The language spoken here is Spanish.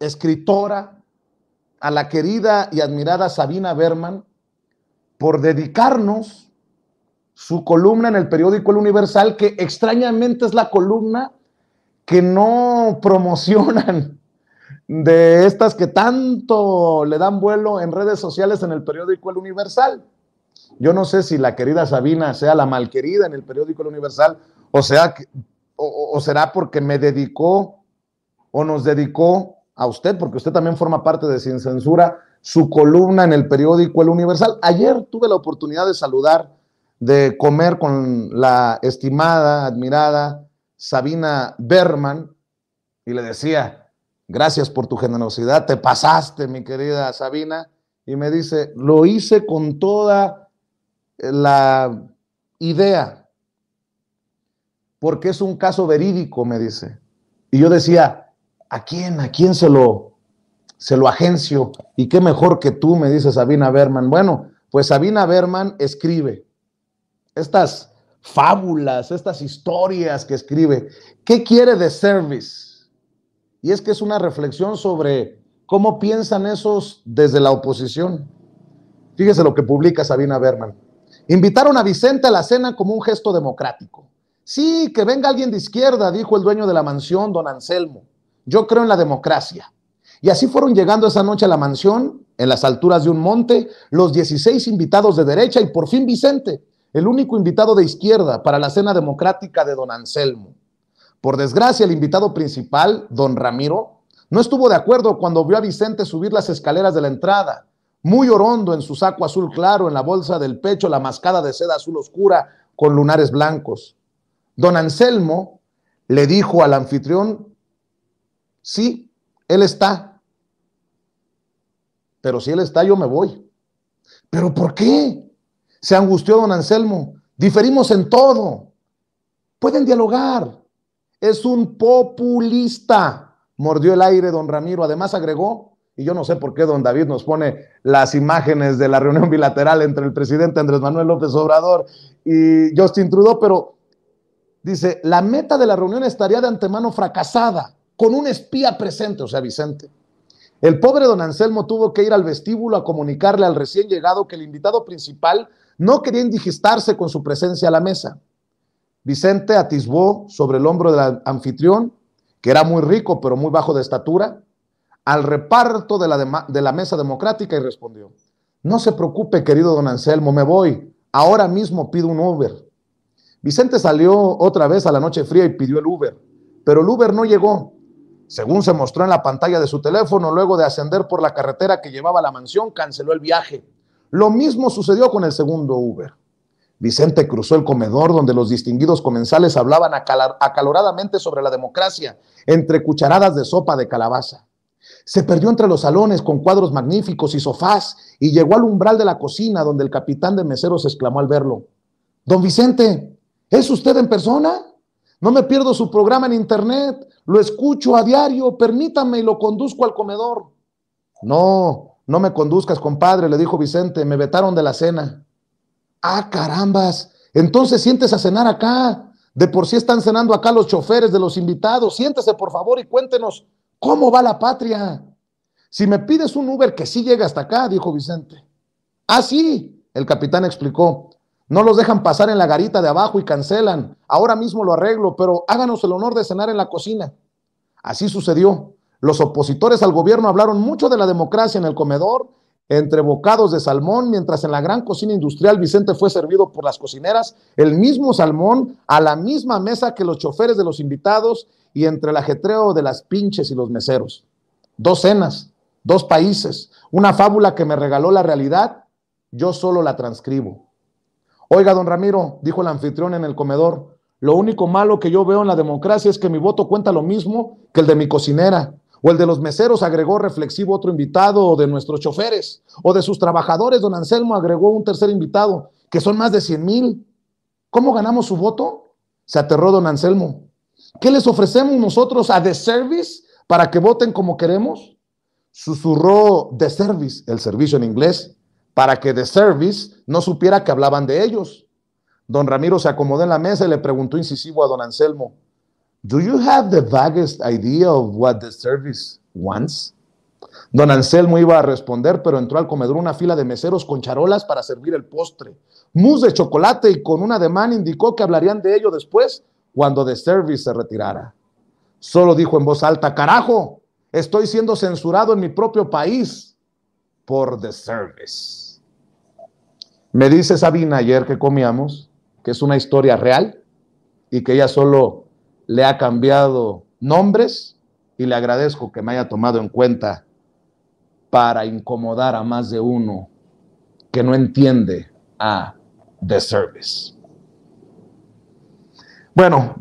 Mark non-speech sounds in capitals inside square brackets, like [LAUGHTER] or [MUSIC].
escritora, a la querida y admirada Sabina Berman, por dedicarnos su columna en el periódico El Universal, que extrañamente es la columna que no [LAUGHS] promocionan de estas que tanto le dan vuelo en redes sociales en el periódico El Universal. Yo no sé si la querida Sabina sea la malquerida en el periódico El Universal o, sea, será porque me dedicó o nos dedicó a usted, porque usted también forma parte de Sin Censura, su columna en el periódico El Universal. Ayer tuve la oportunidad de saludar, de comer con la estimada, admirada Sabina Berman, y le decía, gracias por tu generosidad, te pasaste, mi querida Sabina, y me dice, lo hice con toda eh, la idea, porque es un caso verídico, me dice. Y yo decía, ¿a quién? ¿A quién se lo, se lo agencio? Y qué mejor que tú, me dice Sabina Berman. Bueno, pues Sabina Berman escribe estas fábulas, estas historias que escribe. ¿Qué quiere de service? Y es que es una reflexión sobre cómo piensan esos desde la oposición. Fíjese lo que publica Sabina Berman. Invitaron a Vicente a la cena como un gesto democrático. Sí, que venga alguien de izquierda, dijo el dueño de la mansión, don Anselmo. Yo creo en la democracia. Y así fueron llegando esa noche a la mansión, en las alturas de un monte, los 16 invitados de derecha y por fin Vicente, el único invitado de izquierda para la cena democrática de don Anselmo. Por desgracia, el invitado principal, don Ramiro, no estuvo de acuerdo cuando vio a Vicente subir las escaleras de la entrada, muy orondo en su saco azul claro, en la bolsa del pecho, la mascada de seda azul oscura con lunares blancos. Don Anselmo le dijo al anfitrión Sí, Él está. Pero si Él está, yo me voy. ¿Pero por qué? Se angustió don Anselmo. Diferimos en todo. Pueden dialogar. Es un populista. Mordió el aire don Ramiro. Además agregó, y yo no sé por qué don David nos pone las imágenes de la reunión bilateral entre el presidente Andrés Manuel López Obrador y Justin Trudeau, pero dice, la meta de la reunión estaría de antemano fracasada con un espía presente, o sea, Vicente. El pobre don Anselmo tuvo que ir al vestíbulo a comunicarle al recién llegado que el invitado principal no quería indigestarse con su presencia a la mesa. Vicente atisbó sobre el hombro del anfitrión, que era muy rico pero muy bajo de estatura, al reparto de la, mesa democrática y respondió, no se preocupe querido don Anselmo, me voy, ahora mismo pido un Uber. Vicente salió otra vez a la noche fría y pidió el Uber, pero el Uber no llegó según se mostró en la pantalla de su teléfono, luego de ascender por la carretera que llevaba a la mansión, canceló el viaje. Lo mismo sucedió con el segundo Uber. Vicente cruzó el comedor donde los distinguidos comensales hablaban acaloradamente sobre la democracia, entre cucharadas de sopa de calabaza. Se perdió entre los salones con cuadros magníficos y sofás y llegó al umbral de la cocina donde el capitán de meseros exclamó al verlo, Don Vicente, ¿es usted en persona? No me pierdo su programa en internet lo escucho a diario, permítame y lo conduzco al comedor. No, no me conduzcas, compadre, le dijo Vicente, me vetaron de la cena. Ah, carambas, entonces sientes a cenar acá. De por sí están cenando acá los choferes de los invitados. Siéntese, por favor, y cuéntenos cómo va la patria. Si me pides un Uber que sí llegue hasta acá, dijo Vicente. Ah, sí, el capitán explicó. No los dejan pasar en la garita de abajo y cancelan. Ahora mismo lo arreglo, pero háganos el honor de cenar en la cocina. Así sucedió. Los opositores al gobierno hablaron mucho de la democracia en el comedor, entre bocados de salmón, mientras en la gran cocina industrial Vicente fue servido por las cocineras el mismo salmón a la misma mesa que los choferes de los invitados y entre el ajetreo de las pinches y los meseros. Dos cenas, dos países, una fábula que me regaló la realidad, yo solo la transcribo. Oiga, don Ramiro, dijo el anfitrión en el comedor, lo único malo que yo veo en la democracia es que mi voto cuenta lo mismo que el de mi cocinera, o el de los meseros, agregó reflexivo otro invitado, o de nuestros choferes, o de sus trabajadores, don Anselmo agregó un tercer invitado, que son más de 100 mil. ¿Cómo ganamos su voto? Se aterró don Anselmo. ¿Qué les ofrecemos nosotros a The Service para que voten como queremos? Susurró The Service, el servicio en inglés, para que The Service no supiera que hablaban de ellos. Don Ramiro se acomodó en la mesa y le preguntó incisivo a don Anselmo, ¿Do you have the vaguest idea of what the service wants? Don Anselmo iba a responder, pero entró al comedor una fila de meseros con charolas para servir el postre, mousse de chocolate y con un ademán indicó que hablarían de ello después cuando The Service se retirara. Solo dijo en voz alta, carajo, estoy siendo censurado en mi propio país por The Service. Me dice Sabina ayer que comíamos que es una historia real y que ella solo le ha cambiado nombres y le agradezco que me haya tomado en cuenta para incomodar a más de uno que no entiende a The Service. Bueno.